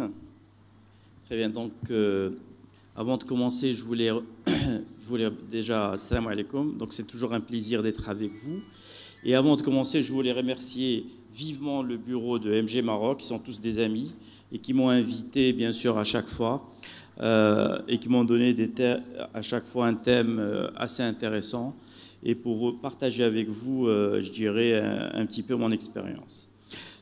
Très bien, donc euh, avant de commencer, je voulais, déjà, salam alaikum, donc c'est toujours un plaisir d'être avec vous. Et avant de commencer, je voulais remercier vivement le bureau de MG Maroc, qui sont tous des amis et qui m'ont invité, bien sûr, à chaque fois, euh, et qui m'ont donné des à chaque fois un thème euh, assez intéressant, et pour partager avec vous, je dirais, un, petit peu mon expérience.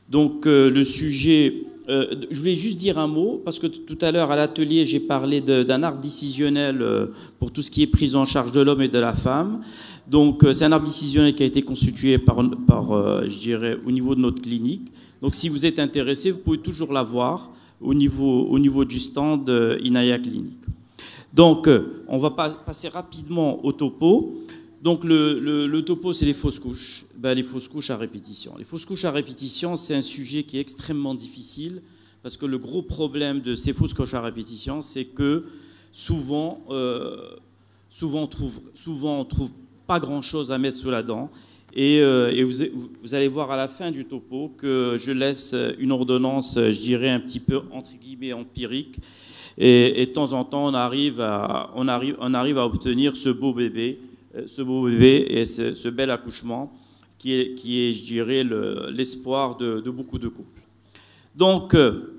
Donc, le sujet euh, je voulais juste dire un mot, parce que tout à l'heure à l'atelier, j'ai parlé d'un arbre décisionnel euh, pour tout ce qui est prise en charge de l'homme et de la femme. Donc euh, c'est un arbre décisionnel qui a été constitué par, au niveau de notre clinique. Donc si vous êtes intéressé, vous pouvez toujours l'avoir au niveau, au niveau du stand Inaya Clinique. Donc on va passer rapidement au topo. Donc le, topo, c'est les fausses couches. Ben, les fausses couches à répétition. Les fausses couches à répétition, c'est un sujet qui est extrêmement difficile parce que le gros problème de ces fausses couches à répétition, c'est que souvent, euh, souvent, on trouve, souvent, trouve pas grand-chose à mettre sous la dent. Et, euh, vous, allez voir à la fin du topo que je laisse une ordonnance, je dirais, un petit peu entre guillemets empirique. Et, de temps en temps, on arrive à, on arrive à obtenir ce beau bébé euh, ce beau bébé et ce, bel accouchement qui est, qui est je dirais, l'espoir de, de, beaucoup de couples. Donc, euh,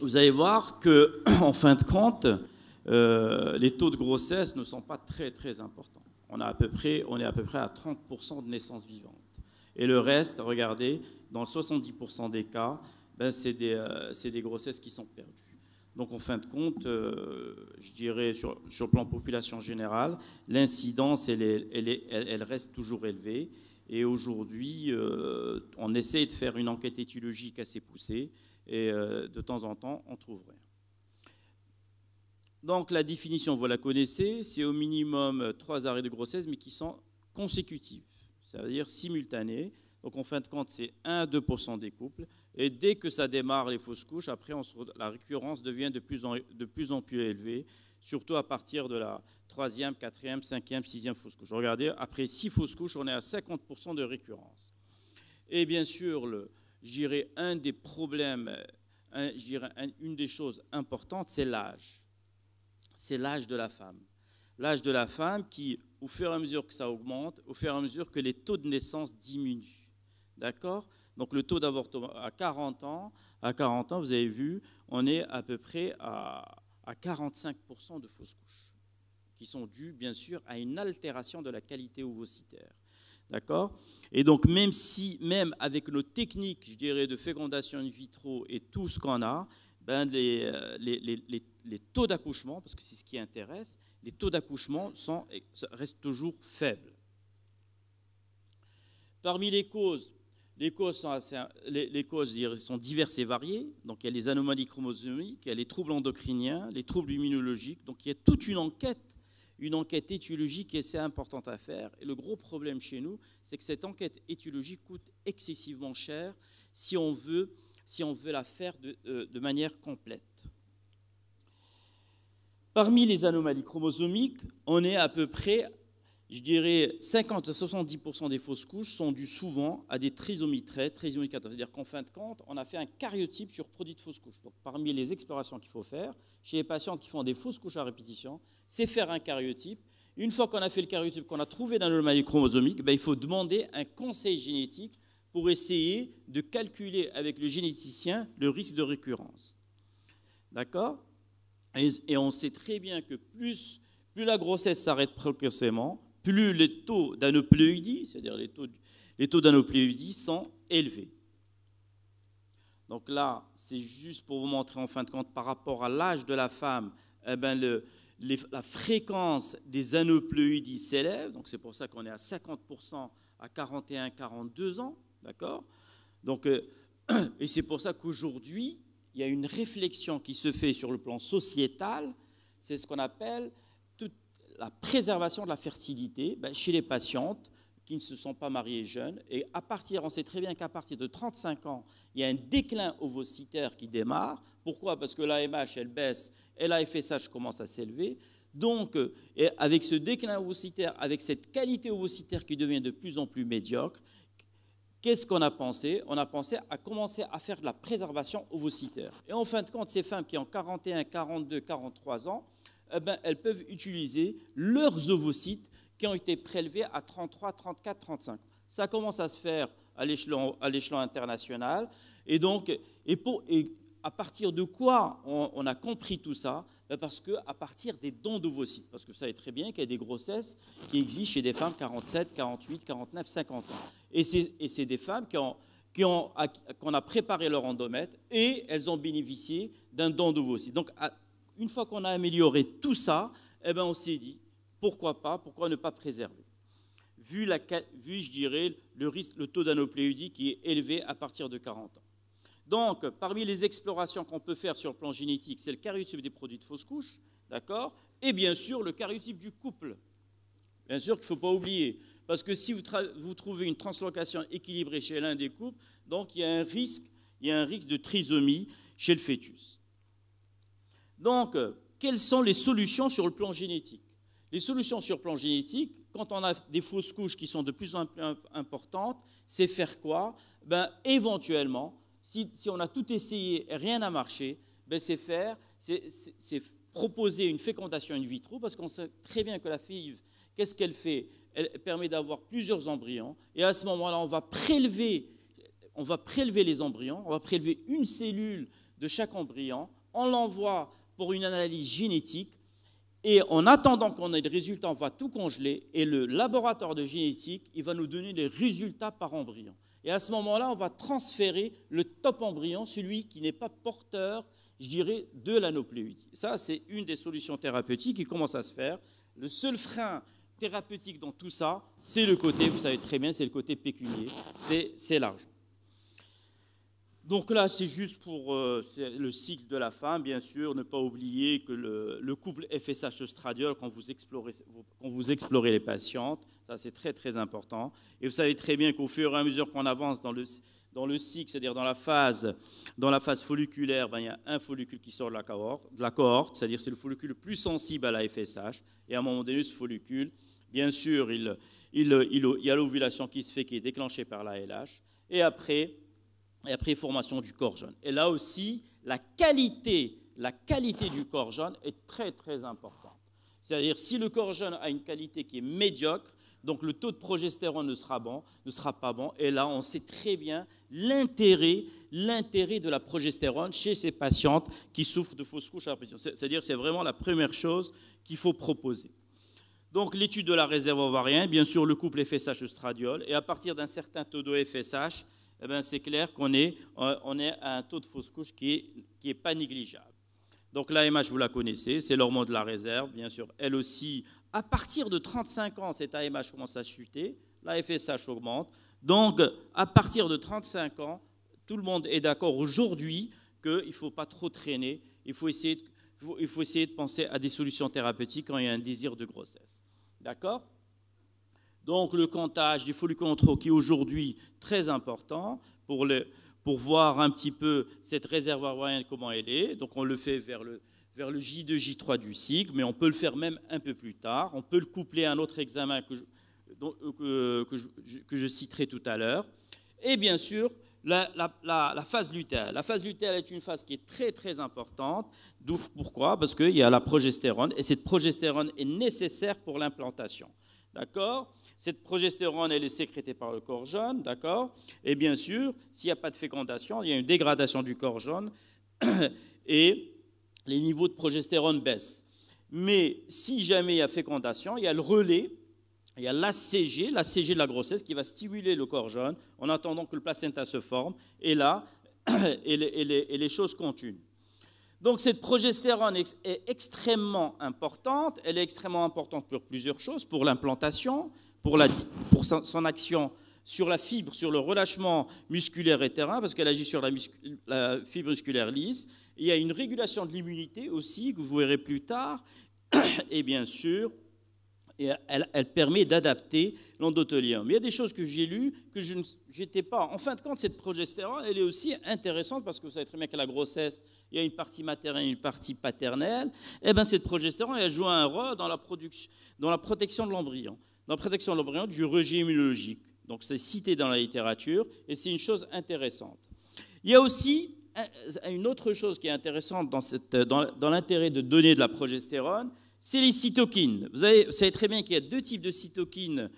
vous allez voir que, en fin de compte, euh, les taux de grossesse ne sont pas très très importants. On, a à peu près, on est à peu près à 30% de naissances vivantes. Et le reste, regardez, dans 70% des cas, ben c'est des, grossesses qui sont perdues. Donc en fin de compte, euh, je dirais sur, le plan population générale, l'incidence, elle, reste toujours élevée. Et aujourd'hui, euh, on essaie de faire une enquête étiologique assez poussée. Et euh, de temps en temps, on trouve rien. Donc la définition, vous la connaissez, c'est au minimum trois arrêts de grossesse, mais qui sont consécutifs, c'est-à-dire simultanés. Donc en fin de compte, c'est 1 2 des couples et dès que ça démarre les fausses couches, après, la récurrence devient de plus, en, de plus élevée, surtout à partir de la troisième, quatrième, cinquième, sixième fausse couche. Regardez, après six fausses couches, on est à 50% de récurrence. Et bien sûr, j'irai un des problèmes, une des choses importantes, c'est l'âge. C'est l'âge de la femme. L'âge de la femme qui, au fur et à mesure que ça augmente, au fur et à mesure que les taux de naissance diminuent. D'accord donc le taux d'avortement à 40 ans, à 40 ans, vous avez vu, on est à peu près à, 45% de fausses couches, qui sont dues bien sûr à une altération de la qualité ovocytaire. D'accord Et donc, même si, même avec nos techniques, je dirais, de fécondation in vitro et tout ce qu'on a, ben les, euh, les taux d'accouchement, parce que c'est ce qui intéresse, les taux d'accouchement restent toujours faibles. Parmi les causes, les causes, sont, diverses et variées. Donc, il y a les anomalies chromosomiques, il y a les troubles endocriniens, les troubles immunologiques. Donc, il y a toute une enquête, une enquête étiologique qui est assez importante à faire. Et le gros problème chez nous, c'est que cette enquête étiologique coûte excessivement cher si on veut, si on veut la faire de euh, manière complète. Parmi les anomalies chromosomiques, on est à peu près je dirais 50 à 70% des fausses couches sont dues souvent à des trisomies 13, trisomie 14. C'est-à-dire qu'en fin de compte, on a fait un cariotype sur produit de fausses couches. Donc parmi les explorations qu'il faut faire, chez les patientes qui font des fausses couches à répétition, c'est faire un cariotype. Une fois qu'on a fait le cariotype, qu'on a trouvé l'anomalie chromosomique, ben, il faut demander un conseil génétique pour essayer de calculer avec le généticien le risque de récurrence. D'accord et, on sait très bien que plus, plus la grossesse s'arrête précocement, plus les taux d'anopléoïdie, c'est-à-dire les taux, les taux sont élevés. Donc là, c'est juste pour vous montrer en fin de compte par rapport à l'âge de la femme, eh ben le, la fréquence des anoploïdies s'élève. Donc c'est pour ça qu'on est à 50% à 41-42 ans, d'accord Donc euh, et c'est pour ça qu'aujourd'hui il y a une réflexion qui se fait sur le plan sociétal. C'est ce qu'on appelle la préservation de la fertilité ben, chez les patientes qui ne se sont pas mariées jeunes. Et à partir, on sait très bien qu'à partir de 35 ans, il y a un déclin ovocitaire qui démarre. Pourquoi Parce que l'AMH, elle baisse et la FSH commence à s'élever. Donc, euh, avec ce déclin ovocitaire, avec cette qualité ovocitaire qui devient de plus en plus médiocre, qu'est-ce qu'on a pensé On a pensé à commencer à faire de la préservation ovocitaire. Et en fin de compte, ces femmes qui ont 41, 42, 43 ans, eh ben, elles peuvent utiliser leurs ovocytes qui ont été prélevés à 33, 34, 35. Ça commence à se faire à l'échelon international. Et donc, et pour, et à partir de quoi on, a compris tout ça ben, Parce que à partir des dons d'ovocytes, parce que vous savez très bien qu'il y a des grossesses qui existent chez des femmes 47, 48, 49, 50 ans. Et c'est des femmes qui ont, qui qu'on a préparé leur endomètre et elles ont bénéficié d'un don d'ovocytes. Donc, à, une fois qu'on a amélioré tout ça, eh ben on s'est dit, pourquoi pas, pourquoi ne pas préserver vu, je dirais, le, risque, le taux d'anopléudie qui est élevé à partir de 40 ans. Donc, parmi les explorations qu'on peut faire sur le plan génétique, c'est le cariotype des produits de fausse couche, d'accord Et bien sûr, le cariotype du couple. Bien sûr qu'il ne faut pas oublier, parce que si vous, trouvez une translocation équilibrée chez l'un des couples, donc il y a un risque de trisomie chez le fœtus. Donc, euh, quelles sont les solutions sur le plan génétique Les solutions sur le plan génétique, quand on a des fausses couches qui sont de plus en plus importantes, c'est faire quoi ben, Éventuellement, si, on a tout essayé, et rien n'a marché, ben, c'est faire, c'est proposer une fécondation in vitro, parce qu'on sait très bien que la fille, qu'est-ce qu'elle fait Elle permet d'avoir plusieurs embryons, et à ce moment-là, on on va prélever les embryons, on va prélever une cellule de chaque embryon, on l'envoie pour une analyse génétique. Et en attendant qu'on ait des résultats, on va tout congeler. Et le laboratoire de génétique, il va nous donner les résultats par embryon. Et à ce moment-là, on va transférer le top embryon, celui qui n'est pas porteur, je dirais, de l'anopléutique. Ça, c'est une des solutions thérapeutiques qui commence à se faire. Le seul frein thérapeutique dans tout ça, c'est le côté, vous savez très bien, c'est le côté pécunier, c'est l'argent. Donc là, c'est juste pour euh, le cycle de la femme, bien sûr. Ne pas oublier que le, couple fsh ostradiol quand vous, explorez, vous explorez les patientes, ça c'est très très important. Et vous savez très bien qu'au fur et à mesure qu'on avance dans le, dans le cycle, c'est-à-dire dans la phase, dans la phase folliculaire, ben, il y a un follicule qui sort de la cohorte, de la c'est-à-dire c'est le follicule le plus sensible à la FSH. Et à un moment donné, ce follicule, bien sûr, il, il, il, il y a l'ovulation qui se fait, qui est déclenchée par la LH. Et après, et après formation du corps jaune. Et là aussi, la qualité, la qualité du corps jaune est très très importante. C'est-à-dire si le corps jaune a une qualité qui est médiocre, donc le taux de progestérone ne sera, bon, ne sera pas bon. Et là, on sait très bien l'intérêt, l'intérêt de la progestérone chez ces patientes qui souffrent de fausses couches à pression. C'est-à-dire c'est vraiment la première chose qu'il faut proposer. Donc l'étude de la réserve ovarienne, bien sûr le couple FSH-estradiol, et à partir d'un certain taux de FSH, eh ben, c'est clair qu'on est, euh, on est à un taux de fausse couche qui n'est qui est pas négligeable. Donc l'AMH, vous la connaissez, c'est l'hormone de la réserve, bien sûr. Elle aussi, à partir de 35 ans, cette AMH commence à chuter, la FSH augmente. Donc, à partir de 35 ans, tout le monde est d'accord aujourd'hui qu'il ne faut pas trop traîner, il faut, essayer il faut essayer de penser à des solutions thérapeutiques quand il y a un désir de grossesse. D'accord donc le comptage du folicontrol qui est aujourd'hui très important pour, le, pour voir un petit peu cette réserve moyenne, comment elle est. Donc on le fait vers le, vers le J2, J3 du cycle, mais on peut le faire même un peu plus tard. On peut le coupler à un autre examen que je, euh, que, je, citerai tout à l'heure. Et bien sûr, la, la, la, phase lutéale. La phase lutéale est une phase qui est très très importante. pourquoi Parce qu'il y a la progestérone et cette progestérone est nécessaire pour l'implantation. D'accord cette progestérone, elle est sécrétée par le corps jaune, d'accord Et bien sûr, s'il n'y a pas de fécondation, il y a une dégradation du corps jaune et les niveaux de progestérone baissent. Mais si jamais il y a fécondation, il y a le relais, il y a l'ACG, l'ACG de la grossesse qui va stimuler le corps jaune en attendant que le placenta se forme. Et là, et les choses continuent. Donc cette progestérone est extrêmement importante. Elle est extrêmement importante pour plusieurs choses, pour l'implantation, pour, son, action sur la fibre, sur le relâchement musculaire et terrain, parce qu'elle agit sur la, fibre musculaire lisse. il y a une régulation de l'immunité aussi, que vous verrez plus tard. Et bien sûr, elle, permet d'adapter l'endothélium. Il y a des choses que j'ai lues que je n'étais pas. En fin de compte, cette progestérone, elle est aussi intéressante parce que vous savez très bien qu'à la grossesse, il y a une partie maternelle et une partie paternelle. Eh bien, cette progestérone, elle joue un rôle dans la, production, dans la protection de l'embryon dans Protection de l'embryon du régime immunologique. Donc c'est cité dans la littérature et c'est une chose intéressante. Il y a aussi une autre chose qui est intéressante dans, dans l'intérêt de donner de la progestérone, c'est les cytokines. Vous, savez très bien qu'il y a deux types de cytokines.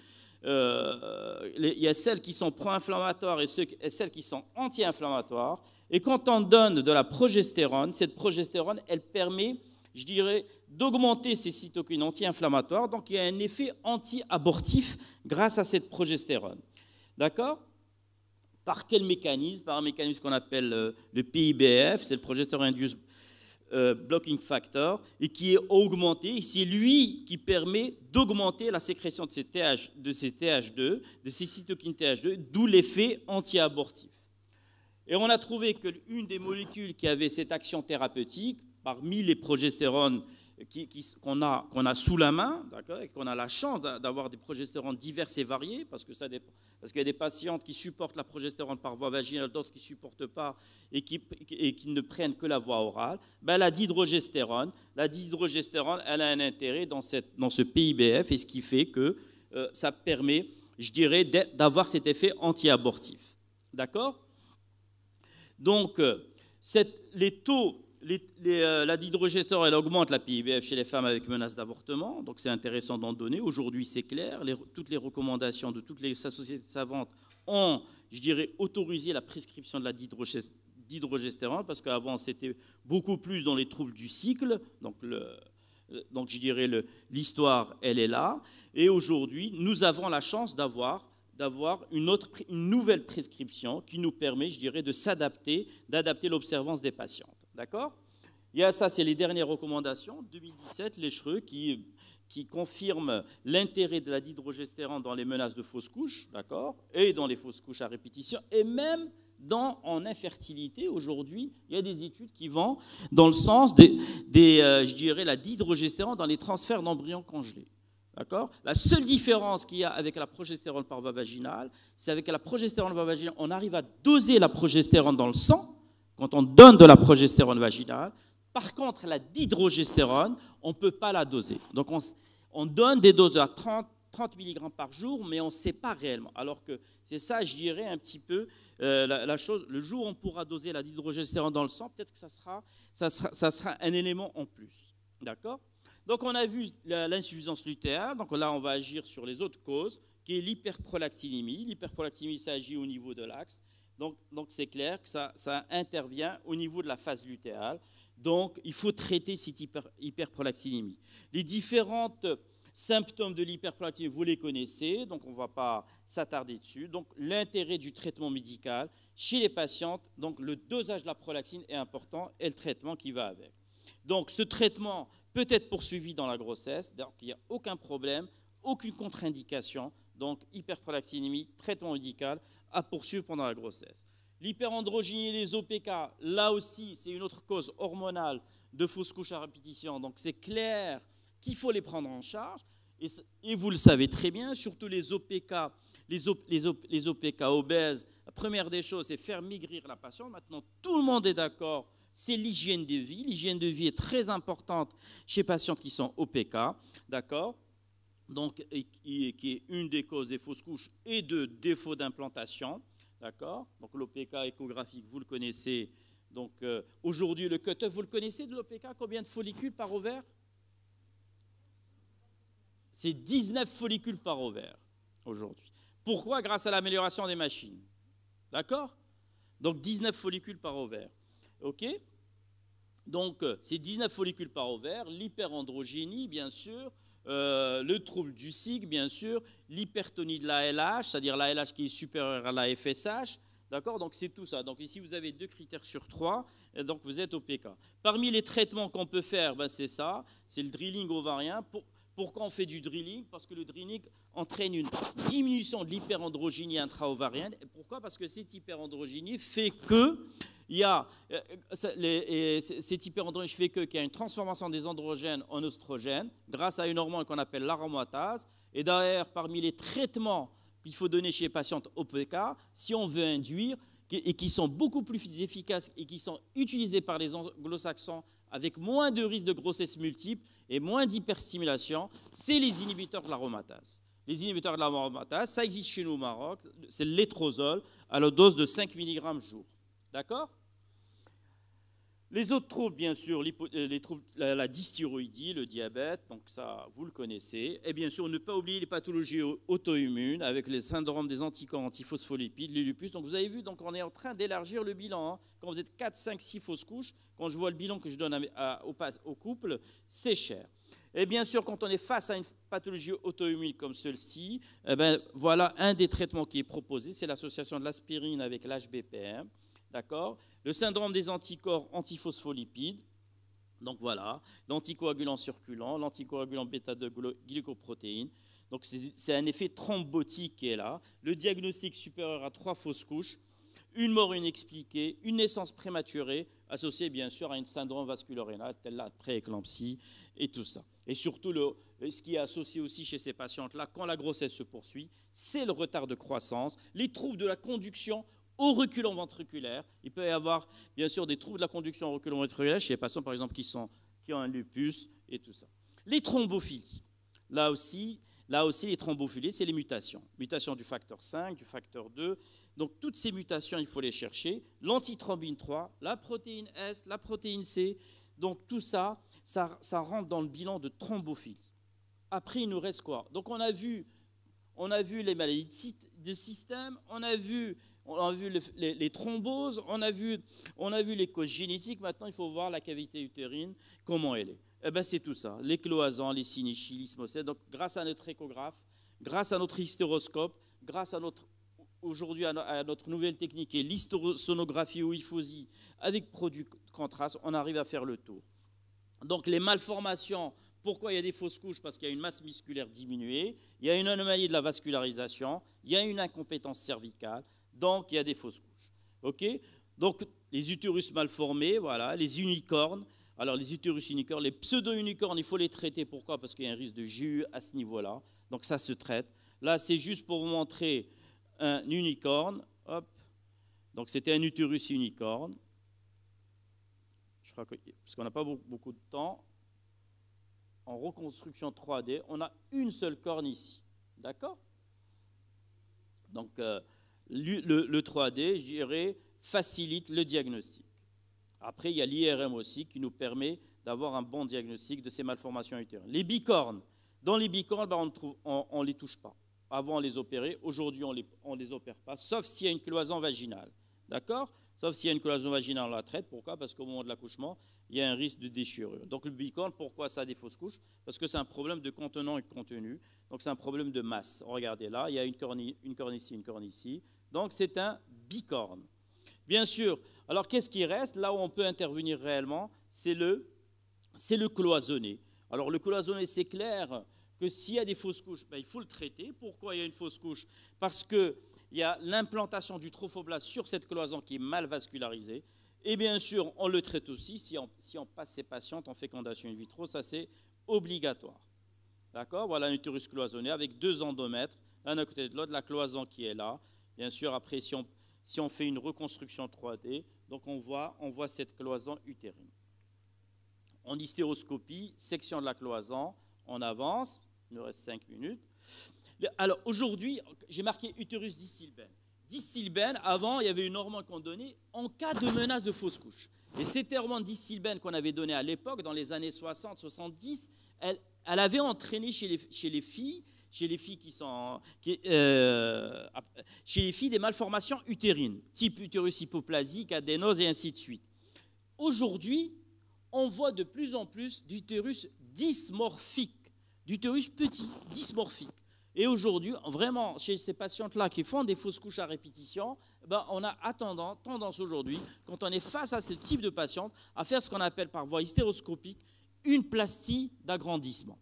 Euh, il y a celles qui sont pro-inflammatoires et, et celles qui sont anti-inflammatoires. Et quand on donne de la progestérone, cette progestérone, elle permet, je dirais, d'augmenter ces cytokines anti-inflammatoires. Donc il y a un effet anti-abortif grâce à cette progestérone. D'accord Par quel mécanisme Par un mécanisme qu'on appelle euh, le PIBF, c'est le progestérone induced euh, blocking factor, et qui est augmenté. C'est lui qui permet d'augmenter la sécrétion de ces, TH, de ces TH2, de ces cytokines TH2, d'où l'effet anti-abortif. Et on a trouvé que l'une des molécules qui avait cette action thérapeutique, parmi les progestérones qu'on a, qu'on a sous la main, et qu'on a la chance d'avoir des progestérones diverses et variées, parce que ça dépend, parce qu'il y a des patientes qui supportent la progestérone par voie vaginale, d'autres qui ne supportent pas et qui, et qui, ne prennent que la voie orale, ben la dihydrogestérone, la dihydrogestérone, elle a un intérêt dans, cette, dans ce PIBF, et ce qui fait que euh, ça permet, je dirais, d'avoir cet effet anti-abortif. D'accord Donc, euh, cette, les taux euh, la dihydrogestérone, elle augmente la PIBF chez les femmes avec menace d'avortement, donc c'est intéressant d'en donner. Aujourd'hui, c'est clair, toutes les recommandations de toutes les sociétés savantes ont, je dirais, autorisé la prescription de la didrogestérone, parce qu'avant, c'était beaucoup plus dans les troubles du cycle, donc, je dirais, l'histoire, elle est là. Et aujourd'hui, nous avons la chance d'avoir une, une nouvelle prescription qui nous permet, je dirais, de s'adapter, d'adapter l'observance des patients. D'accord Il y a ça, c'est les dernières recommandations. 2017, Léchereux qui, qui confirme l'intérêt de la dihydrogestérone dans les menaces de fausses couches, d'accord Et dans les fausses couches à répétition, et même dans, en infertilité, aujourd'hui, il y a des études qui vont dans le sens des, euh, je dirais, la dihydrogestérone dans les transferts d'embryons congelés. D'accord La seule différence qu'il y a avec la progestérone par voie vaginale, c'est avec la progestérone par voie vaginale, on arrive à doser la progestérone dans le sang, quand on donne de la progestérone vaginale. Par contre, la dihydrogestérone, on ne peut pas la doser. Donc on, donne des doses à 30, 30 mg par jour, mais on ne sait pas réellement. Alors que c'est ça, je dirais un petit peu euh, la, chose. Le jour où on pourra doser la dihydrogestérone dans le sang, peut-être que ça sera, un élément en plus. D'accord Donc on a vu l'insuffisance lutéale. Donc là, on va agir sur les autres causes, qui est l'hyperprolactinémie. L'hyperprolactinémie, ça agit au niveau de l'axe. Donc, c'est clair que ça, intervient au niveau de la phase lutéale. Donc, il faut traiter cette hyper, hyperprolactinémie. Les différents symptômes de l'hyperprolactinémie, vous les connaissez, donc on ne va pas s'attarder dessus. Donc, l'intérêt du traitement médical chez les patientes, donc le dosage de la prolactine est important et le traitement qui va avec. Donc, ce traitement peut être poursuivi dans la grossesse, donc il n'y a aucun problème, aucune contre-indication. Donc, hyperprolactinémie, traitement médical à poursuivre pendant la grossesse. L'hyperandrogynie et les OPK, là aussi, c'est une autre cause hormonale de fausses couches à répétition. Donc c'est clair qu'il faut les prendre en charge. Et, vous le savez très bien, surtout les OPK, les, OPK obèses, la première des choses, c'est faire maigrir la patiente. Maintenant, tout le monde est d'accord, c'est l'hygiène de vie. L'hygiène de vie est très importante chez les patientes qui sont OPK, d'accord donc, qui est une des causes des fausses couches et de défauts d'implantation. D'accord Donc l'OPK échographique, vous le connaissez. Donc euh, aujourd'hui, le cut-off, vous le connaissez de l'OPK Combien de follicules par ovaire C'est 19 follicules par ovaire aujourd'hui. Pourquoi Grâce à l'amélioration des machines. D'accord Donc 19 follicules par ovaire. OK Donc euh, c'est 19 follicules par ovaire, l'hyperandrogénie, bien sûr, euh, le trouble du SIG, bien sûr, l'hypertonie de la LH, c'est-à-dire la LH qui est supérieure à la FSH. D'accord Donc c'est tout ça. Donc ici, vous avez deux critères sur trois, et donc vous êtes au PK. Parmi les traitements qu'on peut faire, ben, c'est ça, c'est le drilling ovarien. Pour, pourquoi on fait du drilling Parce que le drilling entraîne une diminution de l'hyperandrogynie intra-ovarienne. Pourquoi Parce que cette hyperandrogynie fait que il y euh, fait que qu'il y a une transformation des androgènes en oestrogènes grâce à une hormone qu'on appelle l'aromatase. Et derrière, parmi les traitements qu'il faut donner chez les patientes OPK, si on veut induire, et qui sont beaucoup plus efficaces et qui sont utilisés par les anglo-saxons avec moins de risques de grossesse multiple, et moins d'hyperstimulation, c'est les inhibiteurs de l'aromatase. Les inhibiteurs de l'aromatase, ça existe chez nous au Maroc, c'est l'étrozole à la dose de 5 mg jour. D'accord les autres troubles, bien sûr, euh, la, la, le diabète, donc ça, vous le connaissez. Et bien sûr, ne pas oublier les pathologies auto-immunes avec les syndromes des anticorps antiphospholipides, les lupus. Donc vous avez vu, donc on est en train d'élargir le bilan. Hein. Quand vous êtes 4, 5, 6 fausses couches, quand je vois le bilan que je donne au, couple, c'est cher. Et bien sûr, quand on est face à une pathologie auto-immune comme celle-ci, eh ben, voilà un des traitements qui est proposé, c'est l'association de l'aspirine avec l'HBPM. D'accord Le syndrome des anticorps antiphospholipides. Donc voilà, l'anticoagulant circulant, l'anticoagulant bêta glycoprotéine Donc c'est un effet thrombotique qui est là. Le diagnostic supérieur à trois fausses couches, une mort inexpliquée, une naissance prématurée, associée bien sûr à une syndrome vasculorénale rénal telle la prééclampsie et tout ça. Et surtout, ce qui est associé aussi chez ces patientes-là, quand la grossesse se poursuit, c'est le retard de croissance, les troubles de la conduction au reculant ventriculaire. Il peut y avoir, bien sûr, des troubles de la conduction au reculant ventriculaire chez les patients, par exemple, qui, sont, qui ont un lupus et tout ça. Les thrombophilies. Là aussi, là aussi les thrombophilies, c'est les mutations. Mutations du facteur 5, du facteur 2. Donc, toutes ces mutations, il faut les chercher. L'antithrombine 3, la protéine S, la protéine C. Donc, tout ça, ça, rentre dans le bilan de thrombophilie. Après, il nous reste quoi Donc, on a vu on a vu les maladies de système, on a vu on a vu les, thromboses, on a vu, les causes génétiques. Maintenant, il faut voir la cavité utérine, comment elle est. Eh ben, c'est tout ça. Les cloisons, les sinichies, Donc, grâce à notre échographe, grâce à notre hystéroscope, grâce à notre aujourd'hui à, notre nouvelle technique et l'histosonographie ou iphosie avec produit contraste, on arrive à faire le tour. Donc les malformations, pourquoi il y a des fausses couches Parce qu'il y a une masse musculaire diminuée, il y a une anomalie de la vascularisation, il y a une incompétence cervicale, donc il y a des fausses couches. Ok Donc les utérus mal formés, voilà, les unicornes. Alors les utérus unicornes, les pseudo-unicornes, il faut les traiter. Pourquoi Parce qu'il y a un risque de jus à ce niveau-là. Donc ça se traite. Là, c'est juste pour vous montrer un unicorne. Hop. Donc c'était un utérus unicorne. Je crois que, parce qu'on n'a pas beaucoup de temps. En reconstruction 3D, on a une seule corne ici. D'accord Donc euh, le, 3D, je dirais, facilite le diagnostic. Après, il y a l'IRM aussi qui nous permet d'avoir un bon diagnostic de ces malformations utérines. Les bicornes. Dans les bicornes, bah, on ne les touche pas. Avant, on les opérait. Aujourd'hui, on les, ne les opère pas, sauf s'il y a une cloison vaginale. D'accord Sauf s'il y a une cloison vaginale, on la traite. Pourquoi Parce qu'au moment de l'accouchement, il y a un risque de déchirure. Donc le bicorne, pourquoi ça a des fausses couches Parce que c'est un problème de contenant et de contenu. Donc c'est un problème de masse. Regardez là, il y a une une corne ici, une corne ici. Donc c'est un bicorne. Bien sûr, alors qu'est-ce qui reste Là où on peut intervenir réellement, c'est le, c'est le cloisonné. Alors le cloisonné, c'est clair que s'il y a des fausses couches, ben, il faut le traiter. Pourquoi il y a une fausse couche Parce qu'il y a l'implantation du trophoblast sur cette cloison qui est mal vascularisée. Et bien sûr, on le traite aussi si on, si on passe ces patientes en fécondation in vitro, ça c'est obligatoire. D'accord Voilà un utérus cloisonné avec deux endomètres, l'un à côté de l'autre, la cloison qui est là, Bien sûr, après, si on, fait une reconstruction 3D, donc on voit, cette cloison utérine. En hystéroscopie, section de la cloison, on avance, il nous reste 5 minutes. Alors aujourd'hui, j'ai marqué utérus distilbène. Distilbène, avant, il y avait une hormone qu'on donnait en cas de menace de fausse couche. Et cette hormone distilbène qu'on avait donnée à l'époque, dans les années 60-70, elle, avait entraîné chez les filles chez les filles qui sont, euh, chez les filles des malformations utérines, type utérus hypoplasique, adénose et ainsi de suite. Aujourd'hui, on voit de plus en plus d'utérus dysmorphique, d'utérus petit, dysmorphique. Et aujourd'hui, vraiment, chez ces patientes-là qui font des fausses couches à répétition, ben, on a attendant, tendance aujourd'hui, quand on est face à ce type de patiente, à faire ce qu'on appelle par voie hystéroscopique une plastie d'agrandissement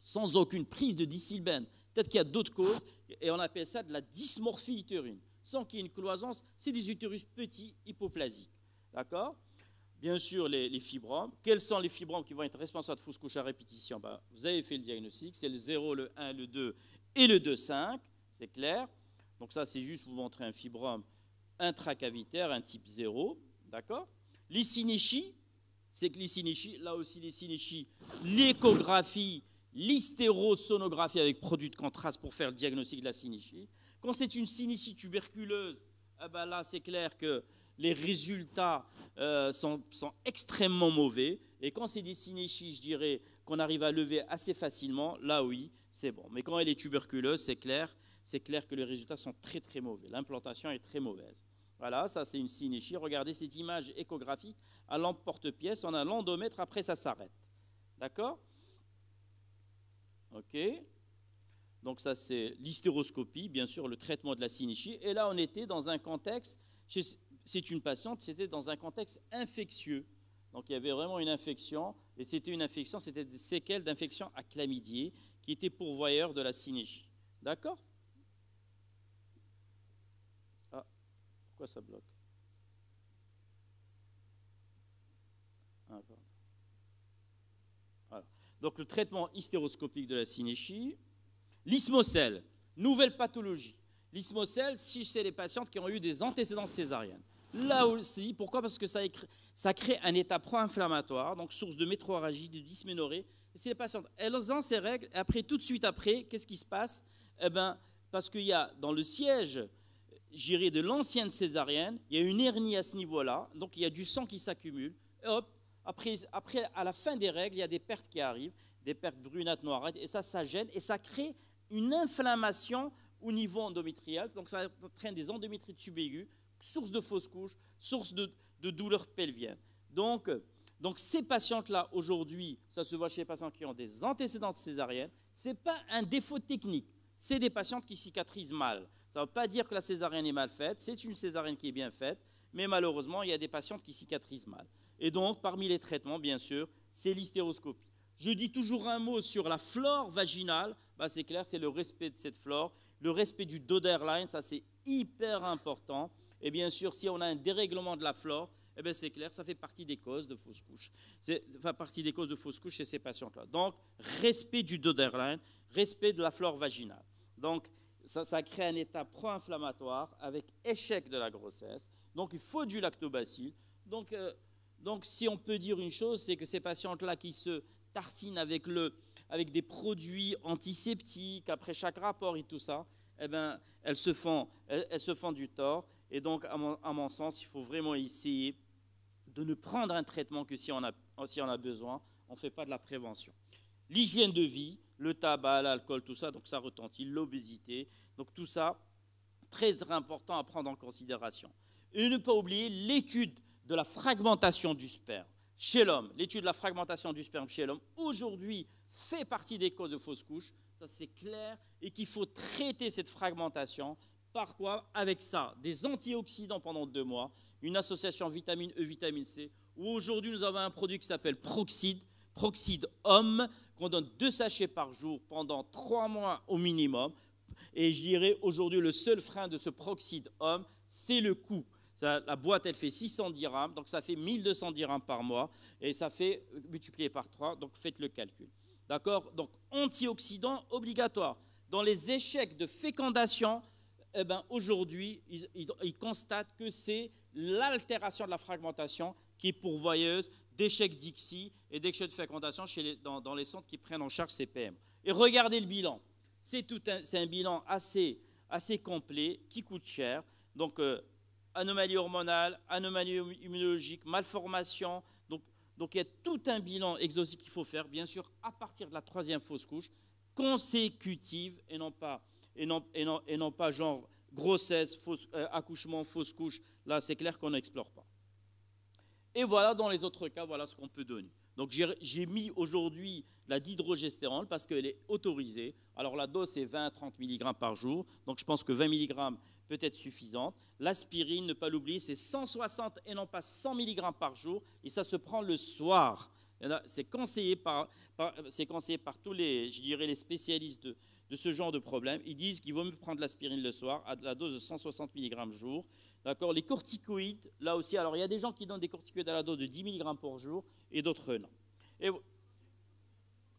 sans aucune prise de disilbène. Peut-être qu'il y a d'autres causes, et on appelle ça de la dysmorphie utérine. Sans qu'il y ait une cloisance, c'est des utérus petits, hypoplasiques. D'accord Bien sûr, les, fibromes. Quels sont les fibromes qui vont être responsables de fausse couches à répétition ben, Vous avez fait le diagnostic, c'est le 0, le 1, le 2 et le 2, 5, c'est clair. Donc ça, c'est juste vous montrer un fibrome intracavitaire, un type 0, d'accord Les c'est que les là aussi les synéchies, l'échographie, l'hystérosonographie avec produit de contraste pour faire le diagnostic de la sinéchie. Quand c'est une sinéchie tuberculeuse, eh ben là, c'est clair que les résultats euh, sont, extrêmement mauvais. Et quand c'est des sinéchies, je dirais, qu'on arrive à lever assez facilement, là oui, c'est bon. Mais quand elle est tuberculeuse, c'est clair, c'est clair que les résultats sont très très mauvais. L'implantation est très mauvaise. Voilà, ça c'est une sinéchie. Regardez cette image échographique à l'emporte-pièce. On a l'endomètre, après ça s'arrête. D'accord OK Donc ça, c'est l'hystéroscopie, bien sûr, le traitement de la synéchie. Et là, on était dans un contexte, c'est une patiente, c'était dans un contexte infectieux. Donc il y avait vraiment une infection, et c'était une infection, c'était des séquelles d'infection à chlamydier qui était pourvoyeur de la synéchie. D'accord Ah, pourquoi ça bloque ah, donc le traitement hystéroscopique de la sinéchie. L'ismocèle, nouvelle pathologie. L'ismocèle, si c'est les patientes qui ont eu des antécédents césariennes. Là aussi, pourquoi Parce que ça, crée un état pro-inflammatoire, donc source de métroragie, de dysménorrhée. Et si les patientes, elles ont ces règles, et après, tout de suite après, qu'est-ce qui se passe Eh ben, parce qu'il y a dans le siège, j'irai de l'ancienne césarienne, il y a une hernie à ce niveau-là, donc il y a du sang qui s'accumule, hop, après, à la fin des règles, il y a des pertes qui arrivent, des pertes brunates, noires, et ça, ça gêne, et ça crée une inflammation au niveau endométrial. Donc ça entraîne des endométrites subaiguës, source de fausses couches, source de, douleurs pelviennes. Donc, ces patientes-là, aujourd'hui, ça se voit chez les patients qui ont des antécédents césariennes, ce n'est pas un défaut technique, c'est des patientes qui cicatrisent mal. Ça ne veut pas dire que la césarienne est mal faite, c'est une césarienne qui est bien faite, mais malheureusement, il y a des patientes qui cicatrisent mal. Et donc, parmi les traitements, bien sûr, c'est l'hystéroscopie. Je dis toujours un mot sur la flore vaginale. Bah, c'est clair, c'est le respect de cette flore. Le respect du Doderline, ça c'est hyper important. Et bien sûr, si on a un dérèglement de la flore, eh ben c'est clair, ça fait partie des causes de fausses couches. C'est fait partie des causes de fausses couches chez ces patients là Donc, respect du Doderline, respect de la flore vaginale. Donc, ça, ça crée un état pro-inflammatoire avec échec de la grossesse. Donc, il faut du lactobacille. Donc, euh, donc si on peut dire une chose, c'est que ces patientes-là qui se tartinent avec, le, avec des produits antiseptiques après chaque rapport et tout ça, eh ben, elles, se font, elles, se font du tort. Et donc, à mon, sens, il faut vraiment essayer de ne prendre un traitement que si on a, si on a besoin. On ne fait pas de la prévention. L'hygiène de vie, le tabac, l'alcool, tout ça, donc ça retentit, l'obésité, donc tout ça, très important à prendre en considération. Et ne pas oublier l'étude de la fragmentation du sperme chez l'homme, l'étude de la fragmentation du sperme chez l'homme, aujourd'hui fait partie des causes de fausses couches, ça c'est clair, et qu'il faut traiter cette fragmentation. Par quoi Avec ça, des antioxydants pendant deux mois, une association vitamine E, vitamine C, où aujourd'hui nous avons un produit qui s'appelle Proxide, Proxide Homme, qu'on donne deux sachets par jour pendant trois mois au minimum. Et je dirais aujourd'hui, le seul frein de ce Proxide Homme, c'est le coût la boîte, elle fait 600 dirhams, donc ça fait 1200 dirhams par mois, et ça fait euh, multiplié par 3, donc faites le calcul. D'accord Donc, antioxydants obligatoires. Dans les échecs de fécondation, eh ben, aujourd'hui, ils, constatent que c'est l'altération de la fragmentation qui est pourvoyeuse d'échecs d'ICSI et d'échecs de fécondation dans, les centres qui prennent en charge ces PM. Et regardez le bilan. C'est un, un, bilan assez, assez complet, qui coûte cher. Donc, euh, anomalie hormonale, anomalie immunologique, malformation. Donc, donc il y a tout un bilan exhaustif qu'il faut faire, bien sûr, à partir de la troisième fausse couche, consécutive et non pas, et non, non, pas genre grossesse, euh, accouchement, fausse couche. Là, c'est clair qu'on n'explore pas. Et voilà, dans les autres cas, voilà ce qu'on peut donner. Donc j'ai mis aujourd'hui la d'hydrogestérone parce qu'elle est autorisée. Alors la dose c'est 20 30 mg par jour. Donc je pense que 20 mg peut être suffisante. L'aspirine, ne pas l'oublier, c'est 160 et non pas 100 mg par jour, et ça se prend le soir. C'est conseillé par, c'est conseillé par tous les, je dirais, les spécialistes de, de ce genre de problème. Ils disent qu'il vaut mieux prendre l'aspirine le soir à la dose de 160 mg jour. D'accord Les corticoïdes, là aussi, alors il y a des gens qui donnent des corticoïdes à la dose de 10 mg par jour et d'autres non. Et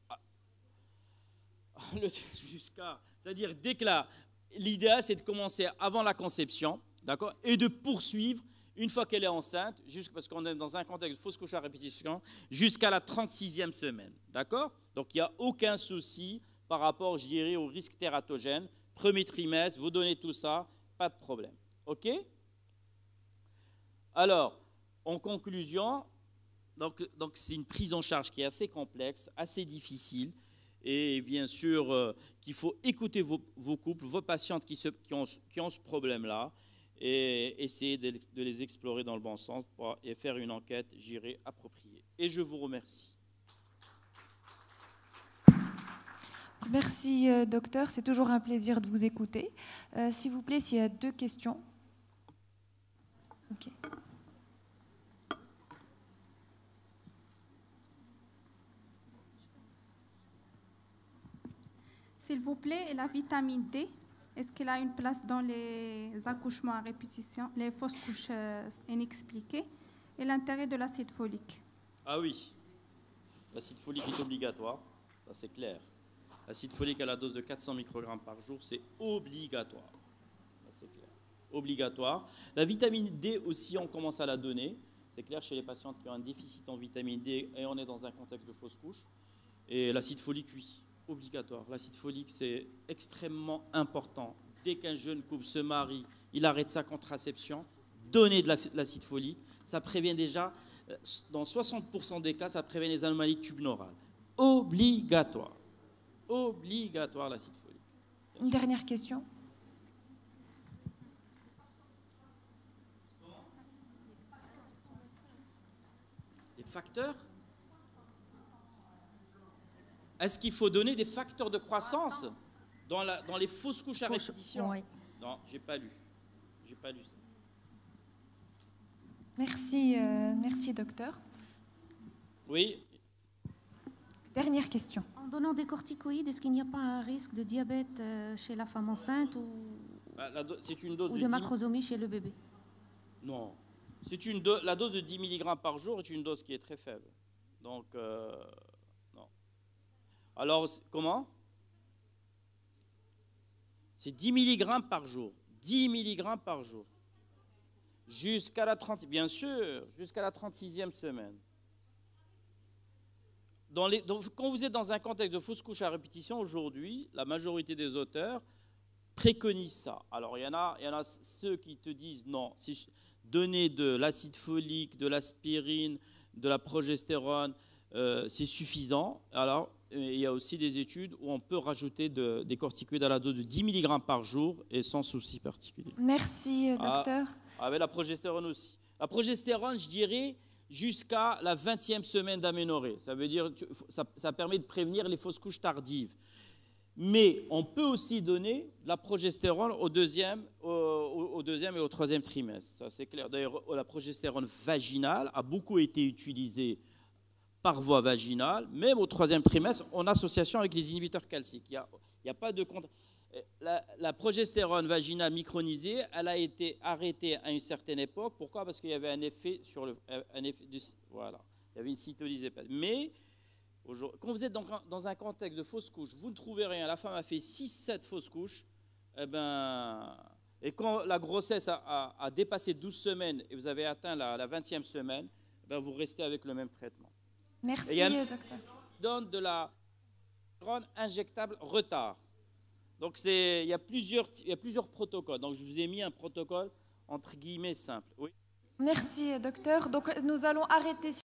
ah, jusqu'à, c'est-à-dire dès que la, L'idée, c'est de commencer avant la conception, d'accord, et de poursuivre une fois qu'elle est enceinte, parce qu'on est dans un contexte de fausse couche à répétition, jusqu'à la 36e semaine, d'accord Donc, il n'y a aucun souci par rapport, je dirais, au risque tératogène. Premier trimestre, vous donnez tout ça, pas de problème, ok Alors, en conclusion, c'est une prise en charge qui est assez complexe, assez difficile et bien sûr euh, qu'il faut écouter vos, couples, vos patientes qui, se, ont, qui ont, ce problème-là et essayer de, les explorer dans le bon sens et faire une enquête, j'irai, appropriée. Et je vous remercie. Merci, euh, docteur. C'est toujours un plaisir de vous écouter. Euh, s'il vous plaît, s'il y a deux questions. ok S'il vous plaît, la vitamine D, est-ce qu'elle a une place dans les accouchements à répétition, les fausses couches euh, inexpliquées Et l'intérêt de l'acide folique Ah oui, l'acide folique est obligatoire, ça c'est clair. L'acide folique à la dose de 400 microgrammes par jour, c'est obligatoire. Ça c'est clair. Obligatoire. La vitamine D aussi, on commence à la donner. C'est clair, chez les patientes qui ont un déficit en vitamine D et on est dans un contexte de fausse couche. Et l'acide folique, oui obligatoire. L'acide folique, c'est extrêmement important. Dès qu'un jeune couple se marie, il arrête sa contraception, donner de l'acide folique, ça prévient déjà, euh, dans 60% des cas, ça prévient les anomalies tubes Obligatoire. Obligatoire l'acide folique. Une dernière question Les facteurs est-ce qu'il faut donner des facteurs de croissance dans, les fausses couches à répétition Non, j'ai pas lu. J'ai pas lu ça. Merci, euh, merci docteur. Oui. Dernière question. En donnant des corticoïdes, est-ce qu'il n'y a pas un risque de diabète euh, chez la femme enceinte ou, bah, de, macrosomie chez le bébé Non. C'est une La dose de 10 mg par jour est une dose qui est très faible. Donc, euh, alors, comment C'est 10 mg par jour. 10 mg par jour. Jusqu'à la 30, bien sûr, jusqu'à la 36e semaine. quand vous êtes dans un contexte de fausse couche à répétition, aujourd'hui, la majorité des auteurs préconisent ça. Alors, il y en a, ceux qui te disent non, si donner de l'acide folique, de l'aspirine, de la progestérone, euh, c'est suffisant. Alors, il y a aussi des études où on peut rajouter des corticoïdes à la dose de 10 mg par jour et sans souci particulier. Merci, euh, ah, docteur. avec la progestérone aussi. La progestérone, je dirais, jusqu'à la 20e semaine d'aménorrhée. Ça veut dire ça, ça permet de prévenir les fausses couches tardives. Mais on peut aussi donner la progestérone au deuxième, au, au deuxième et au troisième trimestre. Ça, c'est clair. D'ailleurs, la progestérone vaginale a beaucoup été utilisée par voie vaginale, même au troisième trimestre, en association avec les inhibiteurs calciques. Il n'y a, pas de contre. Euh, la, progestérone vaginale micronisée, elle a été arrêtée à une certaine époque. Pourquoi Parce qu'il y avait un effet sur le, euh, un effet du, voilà, il y avait une cytolyse Mais quand vous êtes dans, un contexte de fausse couche, vous ne trouvez rien. La femme a fait 6-7 fausses couches. Eh ben, et quand la grossesse a, dépassé 12 semaines et vous avez atteint la, 20e semaine, eh ben vous restez avec le même traitement. Merci, docteur. Donne de la ronde injectable retard. Donc il y, a plusieurs, il y a plusieurs protocoles. Donc je vous ai mis un protocole entre guillemets simple. Oui. Merci, docteur. Donc nous allons arrêter.